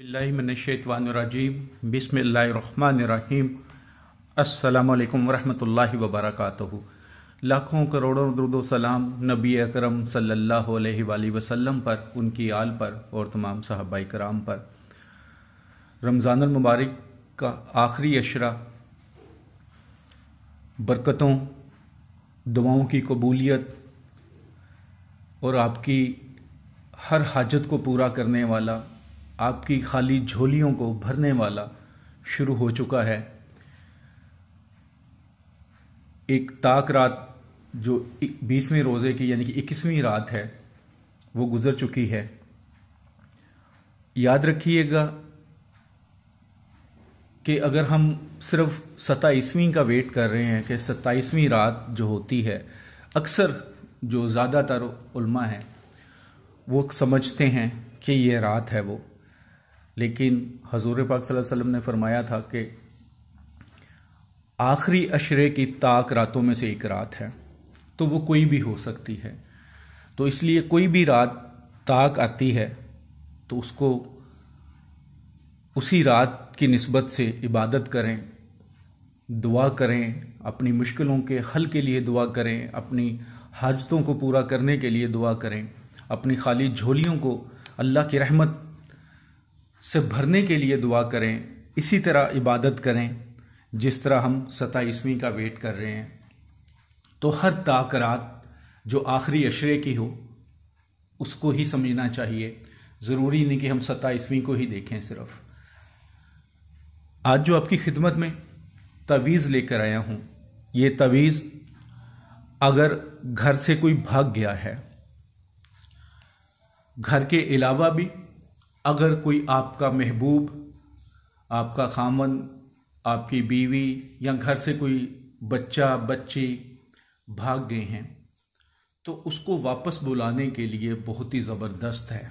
बिल्लाशैतवानरजीम बिसमीम अल्लाम वरहमल वबरक लाखों करोड़ों सलाम नबी अकरम सल्लल्लाहु अलैहि वसल्लम पर उनकी आल पर और तमाम साहबा कराम पर मुबारक का आखिरी अशरा बरकतों दुआओं की कबूलियत और आपकी हर हाजत को पूरा करने वाला आपकी खाली झोलियों को भरने वाला शुरू हो चुका है एक ताक रात जो बीसवीं रोज़े की यानी कि इक्कीसवीं रात है वो गुज़र चुकी है याद रखिएगा कि अगर हम सिर्फ सत्ताईसवीं का वेट कर रहे हैं कि सत्ताईसवीं रात जो होती है अक्सर जो ज़्यादातर उलमा है वो समझते हैं कि ये रात है वो लेकिन हजूर पाक वसल्लम ने फरमाया था कि आखिरी अशरे की ताक रातों में से एक रात है तो वो कोई भी हो सकती है तो इसलिए कोई भी रात ताक आती है तो उसको उसी रात की नस्बत से इबादत करें दुआ करें अपनी मुश्किलों के हल के लिए दुआ करें अपनी हाजतों को पूरा करने के लिए दुआ करें अपनी खाली झोलियों को अल्लाह की रहमत से भरने के लिए दुआ करें इसी तरह इबादत करें जिस तरह हम सताईसवीं का वेट कर रहे हैं तो हर ताकरात जो आखिरी अशरे की हो उसको ही समझना चाहिए ज़रूरी नहीं कि हम सताईसवीं को ही देखें सिर्फ आज जो आपकी खिदमत में तवीज़ लेकर आया हूँ ये तवीज़ अगर घर से कोई भाग गया है घर के अलावा भी अगर कोई आपका महबूब आपका खामन आपकी बीवी या घर से कोई बच्चा बच्ची भाग गए हैं तो उसको वापस बुलाने के लिए बहुत ही ज़बरदस्त है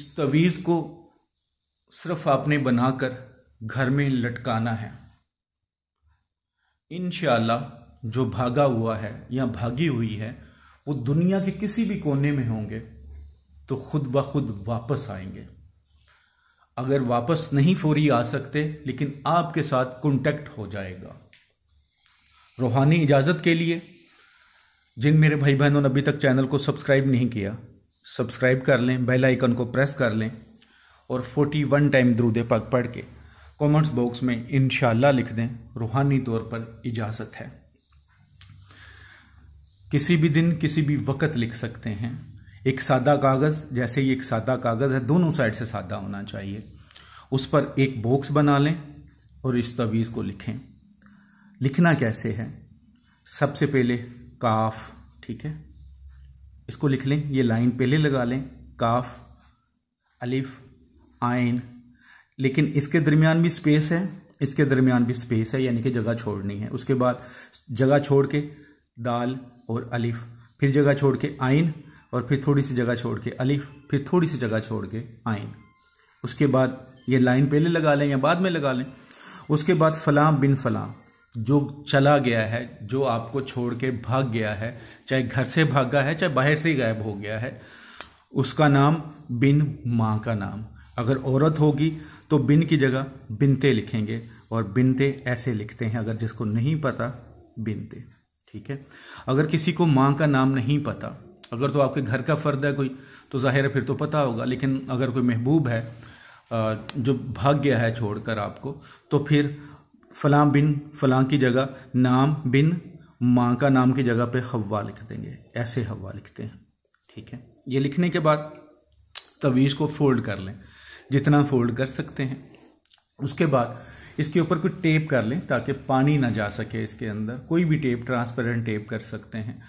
इस तवीज़ को सिर्फ आपने बनाकर घर में लटकाना है इन जो भागा हुआ है या भागी हुई है वो दुनिया के किसी भी कोने में होंगे तो खुद ब खुद वापस आएंगे अगर वापस नहीं फौरी आ सकते लेकिन आपके साथ कॉन्टेक्ट हो जाएगा रूहानी इजाज़त के लिए जिन मेरे भाई बहनों ने अभी तक चैनल को सब्सक्राइब नहीं किया सब्सक्राइब कर लें बेल आइकन को प्रेस कर लें और 41 टाइम द्रुदे पग पढ़ के कमेंट्स बॉक्स में इन लिख दें रूहानी तौर पर इजाज़त है किसी भी दिन किसी भी वक्त लिख सकते हैं एक सादा कागज़ जैसे ही एक सादा कागज़ है दोनों साइड से सादा होना चाहिए उस पर एक बॉक्स बना लें और इस तवीज़ को लिखें लिखना कैसे है सबसे पहले काफ ठीक है इसको लिख लें ये लाइन पहले लगा लें काफ अलिफ आयन लेकिन इसके दरमियान भी स्पेस है इसके दरमियान भी स्पेस है यानी कि जगह छोड़नी है उसके बाद जगह छोड़ के दाल और अलिफ फिर जगह छोड़ के आइन और फिर थोड़ी सी जगह छोड़ के अलिफ फिर थोड़ी सी जगह छोड़ के आइन उसके बाद ये लाइन पहले लगा लें या बाद में लगा लें उसके बाद फलां बिन फलां जो चला गया है जो आपको छोड़ के भाग गया है चाहे घर से भागा है चाहे बाहर से गायब हो गया है उसका नाम बिन माँ का नाम अगर औरत होगी तो बिन की जगह बिनते लिखेंगे और बिनते ऐसे लिखते हैं अगर जिसको नहीं पता बिनते ठीक है अगर किसी को माँ का नाम नहीं पता अगर तो आपके घर का फ़र्द है कोई तो जाहिर है फिर तो पता होगा लेकिन अगर कोई महबूब है जो भाग गया है छोड़कर आपको तो फिर फलां बिन फलां की जगह नाम बिन माँ का नाम की जगह पे हवा लिख देंगे ऐसे हवा लिखते हैं ठीक है ये लिखने के बाद तवीज़ को फोल्ड कर लें जितना फोल्ड कर सकते हैं उसके बाद इसके ऊपर कुछ टेप कर लें ताकि पानी ना जा सके इसके अंदर कोई भी टेप ट्रांसपेरेंट टेप कर सकते हैं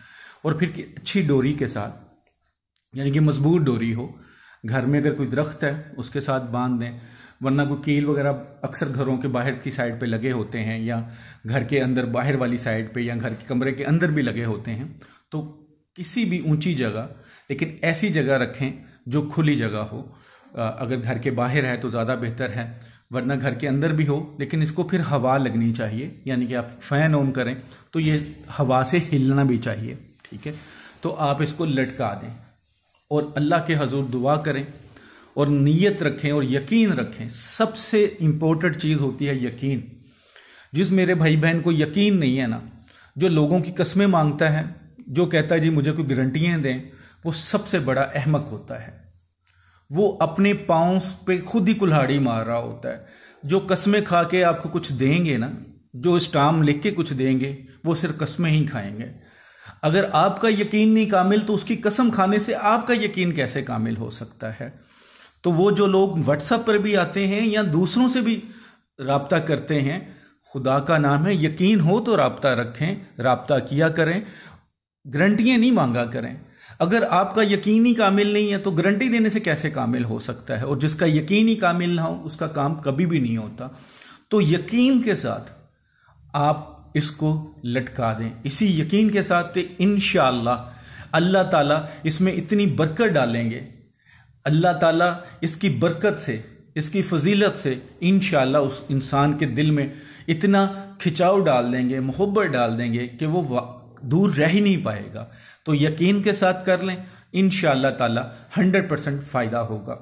और फिर अच्छी डोरी के साथ यानी कि मजबूत डोरी हो घर में अगर कोई दरख्त है उसके साथ बांध दें वरना कोई कील वगैरह अक्सर घरों के बाहर की साइड पे लगे होते हैं या घर के अंदर बाहर वाली साइड पे या घर के कमरे के अंदर भी लगे होते हैं तो किसी भी ऊंची जगह लेकिन ऐसी जगह रखें जो खुली जगह हो अगर घर के बाहर है तो ज़्यादा बेहतर है वरना घर के अंदर भी हो लेकिन इसको फिर हवा लगनी चाहिए यानी कि आप फैन ऑन करें तो ये हवा से हिलना भी चाहिए ठीक है तो आप इसको लटका दें और अल्लाह के हजूर दुआ करें और नीयत रखें और यकीन रखें सबसे इम्पोर्टेंट चीज़ होती है यकीन जिस मेरे भाई बहन को यकीन नहीं है ना जो लोगों की कस्में मांगता है जो कहता है जी मुझे कोई गारंटियाँ दें वो सबसे बड़ा अहमक होता है वो अपने पाँव पे खुद ही कुल्हाड़ी मार रहा होता है जो कस्में खा के आपको कुछ देंगे ना जो स्टाम लिख के कुछ देंगे वो सिर्फ कस्में ही खाएंगे अगर आपका यकीन नहीं कामिल तो उसकी कसम खाने से आपका यकीन कैसे कामिल हो सकता है तो वो जो लोग व्हाट्सएप पर भी आते हैं या दूसरों से भी रबता करते हैं खुदा का नाम है यकीन हो तो रबता रखें रबता किया करें गारंटियां नहीं मांगा करें अगर आपका यकीन ही कामिल नहीं है तो गारंटी देने से कैसे कामिल हो सकता है और जिसका यकीन ही कामिल ना हो उसका काम कभी भी नहीं होता तो यकीन के साथ आप इसको लटका दें इसी यकीन के साथ इन अल्लाह ताला इसमें इतनी बरकत डालेंगे अल्लाह ताला इसकी बरकत से इसकी फजीलत से इन उस इंसान के दिल में इतना खिंचाव डाल देंगे मोहब्बत डाल देंगे कि वो दूर रह ही नहीं पाएगा तो यकीन के साथ कर लें इन ताला हंड्रेड परसेंट फायदा होगा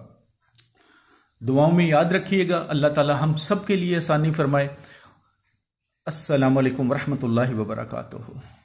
दुआओं में याद रखिएगा अल्लाह ताला हम सब के लिए आसानी फरमाए असलकम ला वबरकू